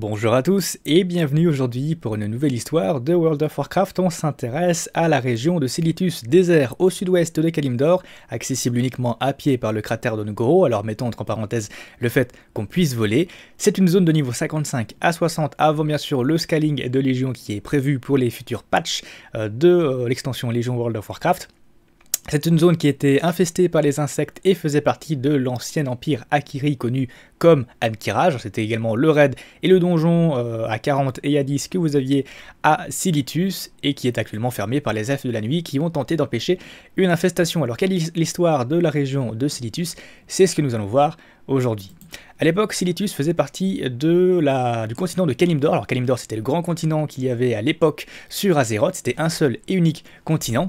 Bonjour à tous et bienvenue aujourd'hui pour une nouvelle histoire de World of Warcraft. On s'intéresse à la région de Silitus, désert au sud-ouest de Kalimdor, accessible uniquement à pied par le cratère de Nogoro, alors mettons entre parenthèses le fait qu'on puisse voler. C'est une zone de niveau 55 à 60 avant bien sûr le scaling de Légion qui est prévu pour les futurs patchs euh, de euh, l'extension Légion World of Warcraft. C'est une zone qui était infestée par les insectes et faisait partie de l'ancien empire Akiri connu comme Amkirage. C'était également le raid et le donjon euh, à 40 et à 10 que vous aviez à Silitus et qui est actuellement fermé par les elfes de la nuit qui ont tenté d'empêcher une infestation. Alors quelle est l'histoire de la région de Silitus C'est ce que nous allons voir aujourd'hui. À l'époque, Silitus faisait partie de la, du continent de Kalimdor. Alors Kalimdor, c'était le grand continent qu'il y avait à l'époque sur Azeroth. C'était un seul et unique continent.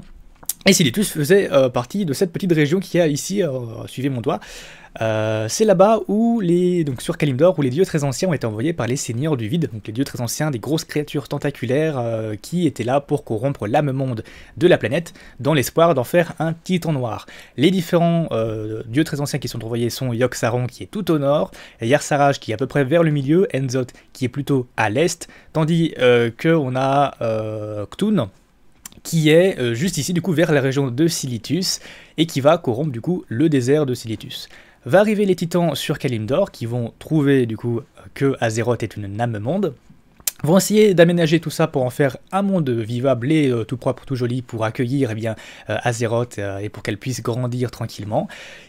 Et Silitus faisait euh, partie de cette petite région qui a ici, euh, suivez mon doigt, euh, c'est là-bas où les, donc sur Kalimdor, où les dieux très anciens ont été envoyés par les seigneurs du vide, donc les dieux très anciens, des grosses créatures tentaculaires qui étaient là pour corrompre l'âme monde de la planète, dans l'espoir d'en faire un titan noir. Les différents dieux très anciens qui sont envoyés sont Yogg-Saron qui est tout au nord, Yarsaraj qui est à peu près vers le milieu, Enzoth, qui est plutôt à l'est, tandis que on a Ktun, qui est euh, juste ici du coup vers la région de Silitus et qui va corrompre du coup le désert de Silitus. Va arriver les titans sur Kalimdor qui vont trouver du coup euh, que Azeroth est une âme monde vont essayer d'aménager tout ça pour en faire un monde vivable et euh, tout propre, tout joli pour accueillir eh bien euh, Azeroth euh, et pour qu'elle puisse grandir tranquillement.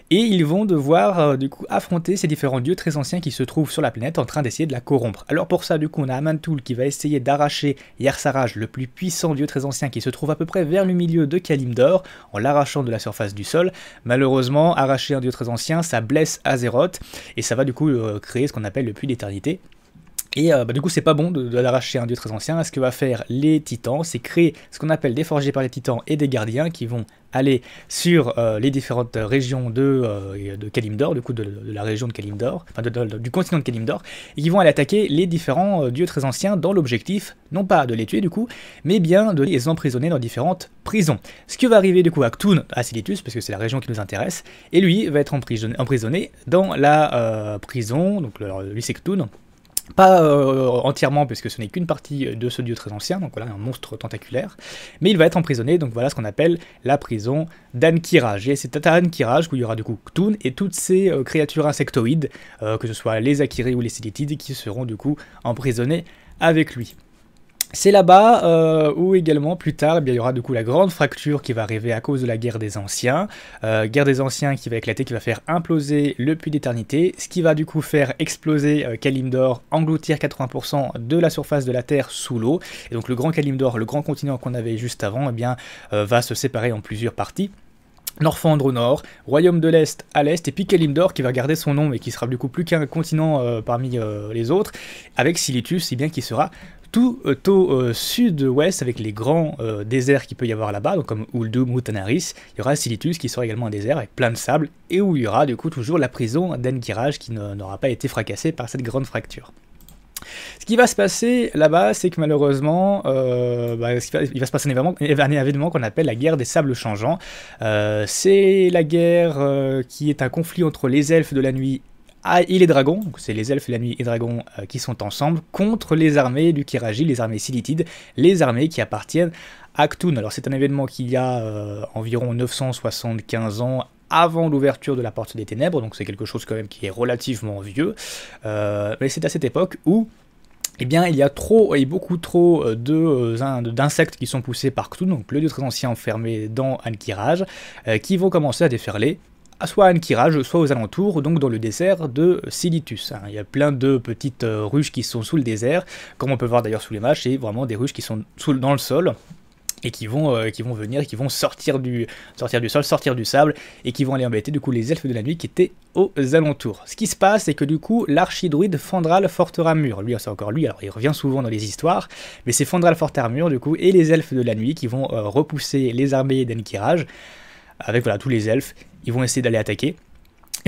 Et ils vont devoir du coup affronter ces différents dieux très anciens qui se trouvent sur la planète en train d'essayer de la corrompre. Alors pour ça du coup on a Amantul qui va essayer d'arracher Yarsaraj, le plus puissant dieu très ancien qui se trouve à peu près vers le milieu de Kalimdor en l'arrachant de la surface du sol. Malheureusement arracher un dieu très ancien ça blesse Azeroth et ça va du coup créer ce qu'on appelle le puits d'éternité et euh, bah, du coup, c'est pas bon de, l'arracher un dieu très ancien. Ce que va faire les titans, c'est créer ce qu'on appelle des forgés par les titans et des gardiens qui vont aller sur euh, les différentes régions de, euh, de Kalimdor, du coup de, la région de Kalimdor, enfin du continent de Kalimdor, et qui vont aller attaquer les différents dieux très anciens dans l'objectif, non pas de les tuer du coup, mais bien de les emprisonner dans différentes prisons. Ce qui va arriver du coup à Ktun, à Silithus parce que c'est la région qui nous intéresse, et lui va être emprisonné, emprisonné dans la prison, donc lui c'est Ktun, pas entièrement euh, entièrement, puisque ce n'est qu'une partie euh, de ce dieu très ancien, donc voilà, un monstre tentaculaire. Mais il va être emprisonné, donc voilà ce qu'on appelle la prison d'Ankiraj. Et c'est à Ankiraj où il y aura du coup Ktun et toutes ces euh, créatures insectoïdes, que ce soit les Akiri ou les Silitides, qui seront du coup emprisonnées avec lui. C'est là-bas euh, où également plus tard eh il y aura du coup la grande fracture qui va arriver à cause de la guerre des anciens. Euh, guerre des anciens qui va éclater, qui va faire imploser le puits d'éternité, ce qui va du coup faire exploser euh, Kalimdor, engloutir 80% de la surface de la Terre sous l'eau. Et donc le grand Kalimdor, le grand continent qu'on avait juste avant, eh bien, va se séparer en plusieurs parties. Norfandre au nord, Royaume de l'Est à l'Est, et puis Kalimdor qui va garder son nom et qui sera du coup plus qu'un continent euh, parmi euh, les autres, avec Silitus, si bien qu'il sera tout euh, au sud-ouest avec les grands déserts qu'il peut y avoir là-bas, comme Uldum ou il y aura Silitus qui sera également un désert avec plein de sable, et où il y aura du coup toujours la prison d'Enkiraj qui n'aura pas été fracassée par cette grande fracture. Ce qui va se passer là-bas, c'est que malheureusement, euh, bah, il va se passer un événement, qu'on appelle la guerre des sables changeants. Euh, c'est la guerre euh, qui est un conflit entre les elfes de la nuit et les dragons, c'est les elfes, de la nuit et dragons qui sont ensemble, contre les armées du Kiraji, les armées Silitides, les armées qui appartiennent à Ktoun. Alors c'est un événement qui a environ 975 ans avant l'ouverture de la porte des ténèbres, donc c'est quelque chose quand même qui est relativement vieux, euh, mais c'est à cette époque où eh bien, il y a trop et beaucoup trop euh, euh, d'insectes qui sont poussés partout, donc le dieu très ancien enfermé dans Ankiraj, qui vont commencer à déferler soit à Ankiraj, soit aux alentours, donc dans le désert de Silitus. Hein, il y a plein de petites ruches qui sont sous le désert, comme on peut voir d'ailleurs sous les mâches et vraiment des ruches qui sont sous, dans le sol, et qui vont, euh, qui vont venir, qui vont sortir du, sortir du sol, sortir du sable, et qui vont aller embêter du coup les elfes de la nuit qui étaient aux alentours. Ce qui se passe, c'est que du coup, l'archidruide Fandral Fortaramur, lui, c'est encore lui, alors il revient souvent dans les histoires, mais c'est Fandral Armure du coup, et les elfes de la nuit qui vont euh, repousser les armées d'Enkiraj, avec voilà tous les elfes, ils vont essayer d'aller attaquer,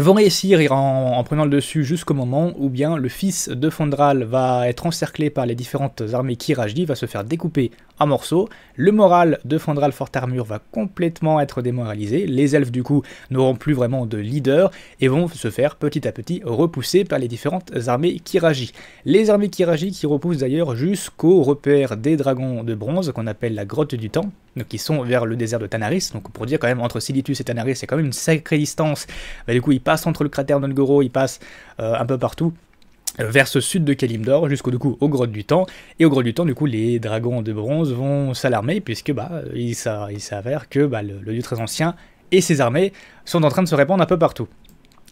vont réussir en, prenant le dessus jusqu'au moment où bien le fils de Fondral va être encerclé par les différentes armées Kiraji va se faire découper en morceaux, le moral de Fondral Fort Armure va complètement être démoralisé, les elfes du coup n'auront plus vraiment de leader et vont se faire petit à petit repousser par les différentes armées Kiraji. Les armées Kiraji qui repoussent d'ailleurs jusqu'au repère des dragons de bronze qu'on appelle la grotte du temps, qui sont vers le désert de Tanaris, donc pour dire quand même entre Silitus et Tanaris c'est quand même une sacrée distance, bah, du coup ils passe entre le cratère Nongoro, il passe euh, un peu partout euh, vers ce sud de Kalimdor jusqu'au du coup aux du temps et au Grotte du temps du coup les dragons de bronze vont s'alarmer puisque bah il s'avère que bah, le, lieu très ancien et ses armées sont en train de se répandre un peu partout.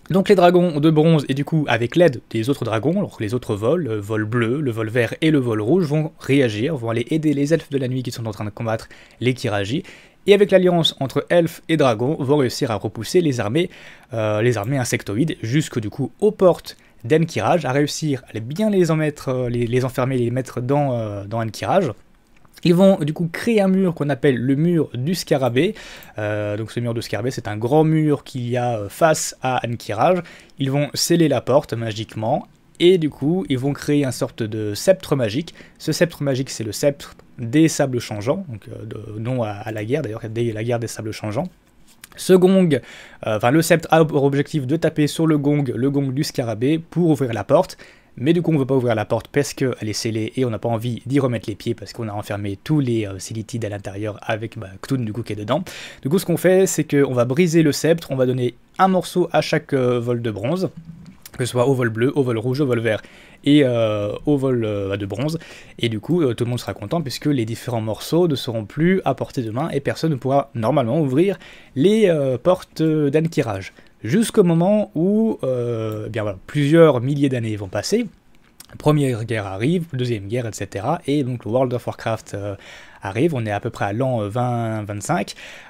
Donc les dragons de bronze, et du coup avec l'aide des autres dragons, alors les autres vols, le vol bleu, le vol vert et le vol rouge, vont réagir, vont aller aider les elfes de la nuit qui sont en train de combattre les Kiragi, et avec l'alliance entre elfes et dragons vont réussir à repousser les armées, euh, les armées insectoïdes jusque du coup aux portes d'Enkirage, à réussir à bien les, en mettre, euh, les, enfermer, les mettre dans, euh, Ils vont du coup créer un mur qu'on appelle le mur du scarabée. Euh, donc ce mur de scarabée, c'est un grand mur qu'il y a face à Ankirage. Ils vont sceller la porte magiquement. Et du coup, ils vont créer un sorte de sceptre magique. Ce sceptre magique, c'est le sceptre des sables changeants, donc euh, de, à, la guerre d'ailleurs, la guerre des sables changeants. Ce gong, euh, enfin le sceptre a pour objectif de taper sur le gong, le gong du scarabée, pour ouvrir la porte. Mais du coup, on ne veut pas ouvrir la porte parce qu'elle est scellée et on n'a pas envie d'y remettre les pieds parce qu'on a enfermé tous les euh, à l'intérieur avec bah, du coup qui est dedans. Du coup, ce qu'on fait, c'est qu'on va briser le sceptre, on va donner un morceau à chaque euh, vol de bronze, que ce soit au vol bleu, au vol rouge, au vol vert et euh, au vol euh, de bronze. Et du coup, euh, tout le monde sera content puisque les différents morceaux ne seront plus à portée de main et personne ne pourra normalement ouvrir les portes d'Ankirage. Jusqu'au moment où eh bien, plusieurs milliers d'années vont passer. Première guerre arrive, deuxième guerre, etc. Et donc World of Warcraft arrive, on est à peu près à l'an 20-25,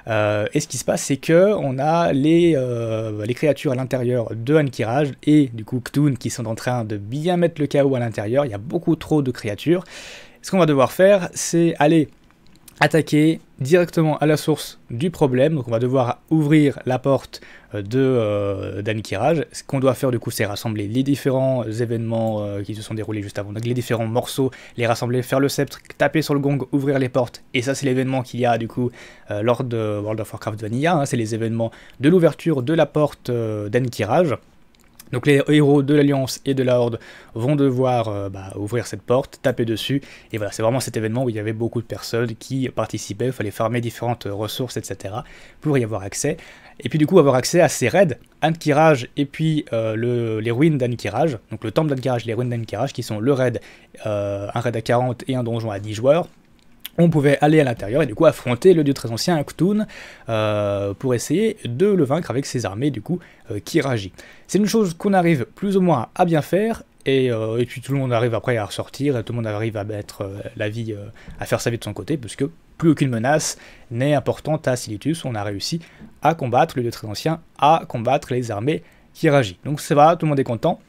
euh, euh, et ce qui se passe, c'est que on a les, euh, les créatures à l'intérieur de Ankiraj et du coup Ktoon qui sont en train de bien mettre le chaos à l'intérieur, il y a beaucoup trop de créatures. Ce qu'on va devoir faire, c'est aller attaquer directement à la source du problème. Donc on va devoir ouvrir la porte euh, de euh, Ce qu'on doit faire du coup, c'est rassembler les différents euh, événements qui se sont déroulés juste avant, donc les différents morceaux, les rassembler, faire le sceptre, taper sur le gong, ouvrir les portes. Et ça, c'est l'événement qu'il y a du coup lors de World of Warcraft Vanilla. Hein. c'est les événements de l'ouverture de la porte d'Ankirage. Donc les héros de l'Alliance et de la Horde vont devoir euh, bah, ouvrir cette porte, taper dessus, et voilà, c'est vraiment cet événement où il y avait beaucoup de personnes qui participaient, il fallait farmer différentes ressources, etc., pour y avoir accès. Et puis du coup, avoir accès à ces raids, Ankiraj et puis euh, les ruines d'Ankiraj, donc le temple d'Ankiraj, les ruines d'Ankiraj, qui sont le raid, euh, un raid à 40 et un donjon à 10 joueurs, on pouvait aller à l'intérieur et du coup affronter le dieu très ancien Aktun euh, pour essayer de le vaincre avec ses armées du coup qui euh, Kiraji. C'est une chose qu'on arrive plus ou moins à bien faire et, euh, puis tout le monde arrive après à ressortir, tout le monde arrive à mettre la vie, à faire sa vie de son côté puisque plus aucune menace n'est importante à Silitus. On a réussi à combattre le dieu très ancien, à combattre les armées Kiraji. Donc ça va, tout le monde est content.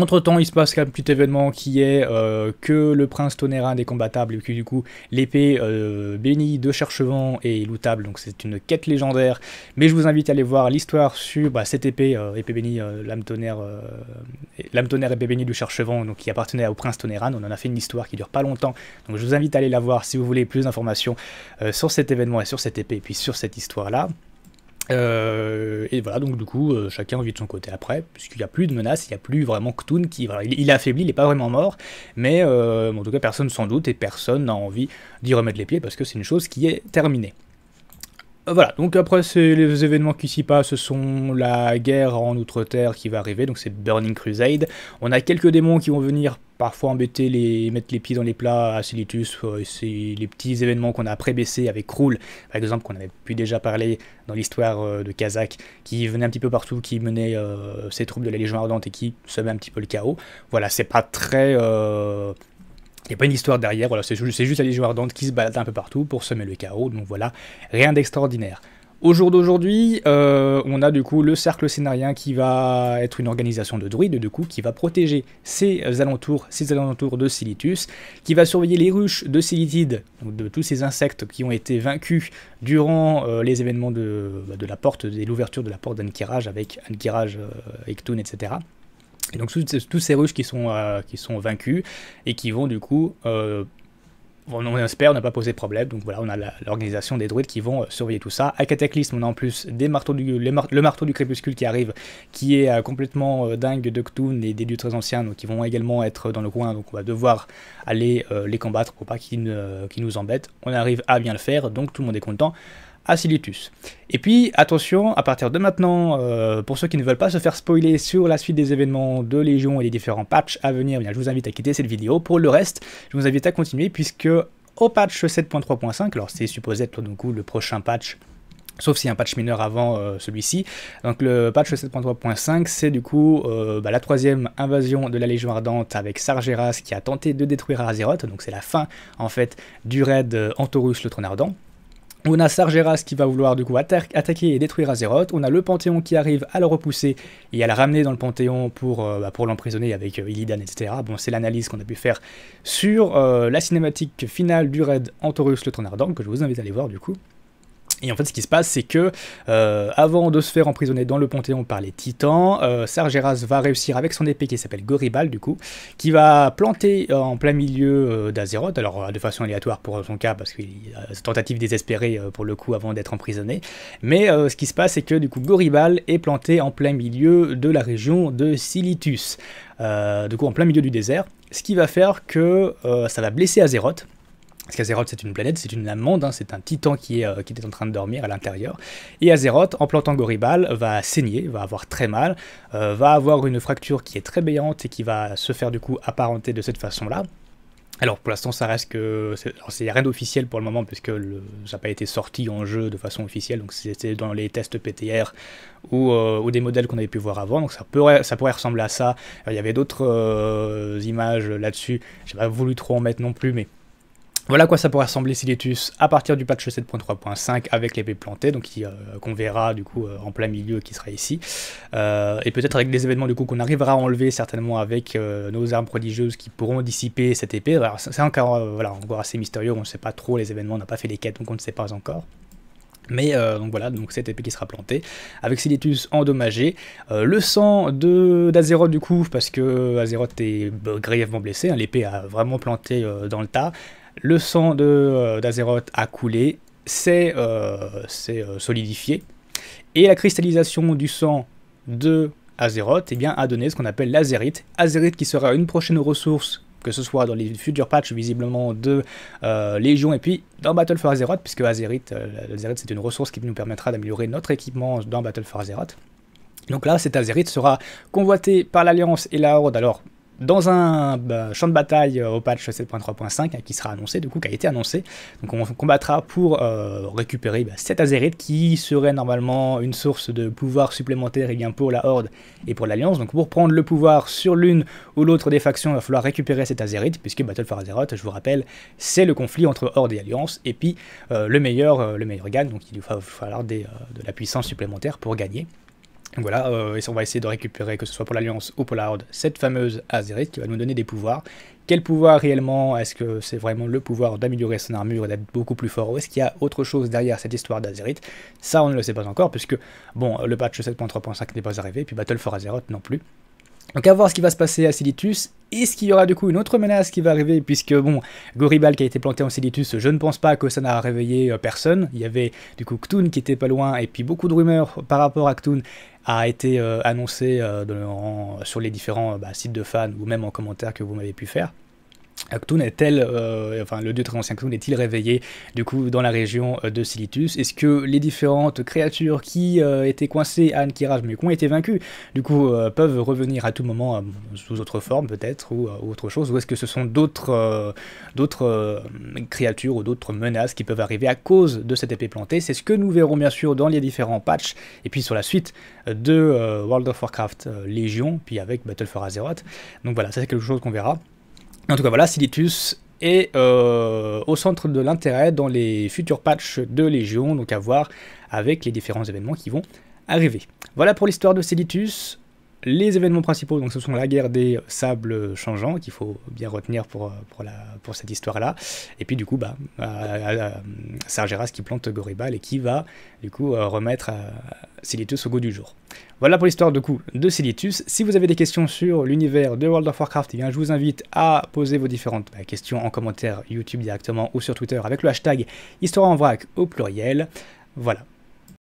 Entre-temps, il se passe un petit événement qui est euh, que le prince tonnerrin est combattable et que du coup l'épée euh, bénie de Cherchevent est lootable, donc c'est une quête légendaire. Mais je vous invite à aller voir l'histoire sur bah, cette épée, euh, épée bénie, tonnerre, lame tonnerre épée bénie de Cherchevent donc qui appartenait au prince Toneran. On en a fait une histoire qui dure pas longtemps, donc je vous invite à aller la voir si vous voulez plus d'informations sur cet événement et sur cette épée et puis sur cette histoire là. Euh, et voilà, donc du coup, euh, chacun vit de son côté après, puisqu'il n'y a plus de menace, il n'y a plus vraiment Ktoon qui. il, est affaibli, il n'est pas vraiment mort, mais euh, en tout cas, personne s'en doute et personne n'a envie d'y remettre les pieds parce que c'est une chose qui est terminée. Euh, voilà, donc après, c'est les événements qui s'y passent ce sont la guerre en Outre-Terre qui va arriver, donc c'est Burning Crusade. On a quelques démons qui vont venir parfois embêter les mettre les pieds dans les plats à Silitus, euh, c'est les petits événements qu'on a pré-baissés avec Krul, par exemple qu'on avait pu déjà parler dans l'histoire euh, de Kazakh, qui venait un petit peu partout, qui menait ses troupes de la Légion Ardente et qui semait un petit peu le chaos. Voilà, c'est pas très il n'y a pas une histoire derrière, voilà, c'est juste, juste les joueurs d'Ante qui se baladent un peu partout pour semer le chaos, donc voilà, rien d'extraordinaire. Au jour d'aujourd'hui, euh, on a du coup le cercle scénarien qui va être une organisation de druides, du coup, qui va protéger ses alentours, ses alentours de Silitus, qui va surveiller les ruches de Silitide, donc de tous ces insectes qui ont été vaincus durant euh, les événements bah, de, la porte, de l'ouverture de la porte d'Ankirage avec Ankirage, euh, etc. Et donc tous ces ruches qui sont, euh, qui sont vaincus et qui vont du coup, euh, on espère, n'a pas posé de problème. Donc voilà, on a l'organisation des druides qui vont euh, surveiller tout ça. À Cataclysme, on a en plus des marteaux du, le marteau du crépuscule qui arrive, qui est complètement dingue de Ktoun et des dieux très anciens, donc qui vont également être dans le coin. Donc on va devoir aller les combattre pour pas qu'ils nous embêtent. On arrive à bien le faire, donc tout le monde est content. Et puis attention, à partir de maintenant, euh, pour ceux qui ne veulent pas se faire spoiler sur la suite des événements de Légion et les différents patchs à venir, eh je vous invite à quitter cette vidéo. Pour le reste, je vous invite à continuer puisque au patch 7.3.5, alors c'est supposé être le prochain patch sauf s'il y a un patch mineur avant euh, celui-ci. Donc le patch 7.3.5, c'est du coup euh, bah, la troisième invasion de la Légion Ardente avec Sargeras qui a tenté de détruire Azeroth, donc c'est la fin en fait du raid Antorus le Trône Ardent. On a Sargeras qui va vouloir du coup attaquer et détruire Azeroth. On a le Panthéon qui arrive à le repousser et à le ramener dans le Panthéon pour, euh, bah, l'emprisonner avec euh, Illidan, etc. Bon, c'est l'analyse qu'on a pu faire sur euh, la cinématique finale du raid Antorus le Trône que je vous invite à aller voir du coup. Et en fait, ce qui se passe, c'est que euh, avant de se faire emprisonner dans le Panthéon par les Titans, euh, Sargeras va réussir avec son épée qui s'appelle Goribal, du coup, qui va planter euh, en plein milieu d'Azeroth, alors de façon aléatoire pour son cas, parce qu'il a une tentative désespérée pour le coup avant d'être emprisonné. Mais ce qui se passe, c'est que du coup, Goribal est planté en plein milieu de la région de Silitus, du coup, en plein milieu du désert, ce qui va faire que ça va blesser Azeroth parce qu'Azeroth, c'est une planète, c'est une amende, hein, c'est un titan qui est, euh, qui en train de dormir à l'intérieur. Et Azeroth, en plantant Goribal, va saigner, va avoir très mal, euh, va avoir une fracture qui est très béante et qui va se faire du coup apparenter de cette façon-là. Alors pour l'instant, ça reste que. C'est rien d'officiel pour le moment, puisque ça n'a pas été sorti en jeu de façon officielle, donc c'était dans les tests PTR euh, ou, des modèles qu'on avait pu voir avant, donc ça pourrait, ça pourrait ressembler à ça. il y avait d'autres images là-dessus, j'ai pas voulu trop en mettre non plus, mais voilà quoi ça pourrait ressembler Siletus à partir du patch 7.3.5 avec l'épée plantée, donc euh, qu'on verra du coup euh, en plein milieu qui sera ici. Euh, et peut-être avec des événements du coup qu'on arrivera à enlever certainement avec nos armes prodigieuses qui pourront dissiper cette épée. c'est encore, voilà, encore assez mystérieux, on ne sait pas trop les événements, on n'a pas fait les quêtes donc on ne sait pas encore. Mais donc voilà, donc cette épée qui sera plantée, avec Silitus endommagé, le sang d'Azeroth du coup, parce que Azeroth est bah, grièvement blessé, hein, l'épée a vraiment planté dans le tas, le sang euh, d'Azeroth a coulé, c'est euh, euh, solidifié, et la cristallisation du sang de Azeroth eh bien, a donné ce qu'on appelle l'azérite. Azérite qui sera une prochaine ressource que ce soit dans les futurs patchs visiblement de Légion et puis dans Battle for Azeroth, puisque azérite c'est une ressource qui nous permettra d'améliorer notre équipement dans Battle for Azeroth. Donc là, cet Azerith sera convoité par l'Alliance et la Horde. Alors, dans un bah, champ de bataille euh, au patch 7.3.5 hein, qui sera annoncé, du coup, qui a été annoncé. Donc on combattra pour euh, récupérer cet bah, Azerite qui serait normalement une source de pouvoir supplémentaire eh bien, pour la Horde et pour l'Alliance. Donc pour prendre le pouvoir sur l'une ou l'autre des factions, il va falloir récupérer cet Azerite, puisque Battle for Azeroth, je vous rappelle, c'est le conflit entre Horde et Alliance, et puis euh, le meilleur, le meilleur gagne, donc il va falloir de la puissance supplémentaire pour gagner. Voilà, euh, on va essayer de récupérer, que ce soit pour l'Alliance ou pour la Horde, cette fameuse Azerith qui va nous donner des pouvoirs. Quel pouvoir réellement Est-ce que c'est vraiment le pouvoir d'améliorer son armure et d'être beaucoup plus fort Ou est-ce qu'il y a autre chose derrière cette histoire d'Azerith Ça, on ne le sait pas encore, puisque, bon, le patch 7.3.5 n'est pas arrivé, et puis Battle for Azeroth non plus. Donc à voir ce qui va se passer à Silitus. Est-ce qu'il y aura du coup une autre menace qui va arriver Puisque bon, Goribal qui a été planté en Silitus, je ne pense pas que ça n'a réveillé euh, personne. Il y avait du coup Ktoon qui était pas loin et puis beaucoup de rumeurs par rapport à Ktoon a été euh, annoncé euh, sur les différents euh, bah, sites de fans ou même en commentaire que vous m'avez pu faire. Acton est-elle, euh, enfin le dieu très est-il réveillé du coup dans la région euh, de Silitus Est-ce que les différentes créatures qui euh, étaient coincées à Ankiraj mais qui ont été vaincues du coup peuvent revenir à tout moment sous autre forme peut-être ou, autre chose Ou est-ce que ce sont d'autres d'autres créatures ou d'autres menaces qui peuvent arriver à cause de cette épée plantée C'est ce que nous verrons bien sûr dans les différents patchs et puis sur la suite de World of Warcraft Légion puis avec Battle for Azeroth. Donc voilà, ça c'est quelque chose qu'on verra. En tout cas, voilà, Silitus est euh, au centre de l'intérêt dans les futurs patchs de Légion, donc à voir avec les différents événements qui vont arriver. Voilà pour l'histoire de Silitus. Les événements principaux, donc, ce sont la guerre des sables changeants, qu'il faut bien retenir pour, la, pour cette histoire-là. Et puis, du coup, bah, euh, euh, euh, Sargeras qui plante Goribal et qui va, du coup, remettre Silitus au goût du jour. Voilà pour l'histoire de coup de Silitus. Si vous avez des questions sur l'univers de World of Warcraft, eh je vous invite à poser vos différentes bah, questions en commentaire YouTube directement ou sur Twitter avec le hashtag Histoire en vrac au pluriel. Voilà,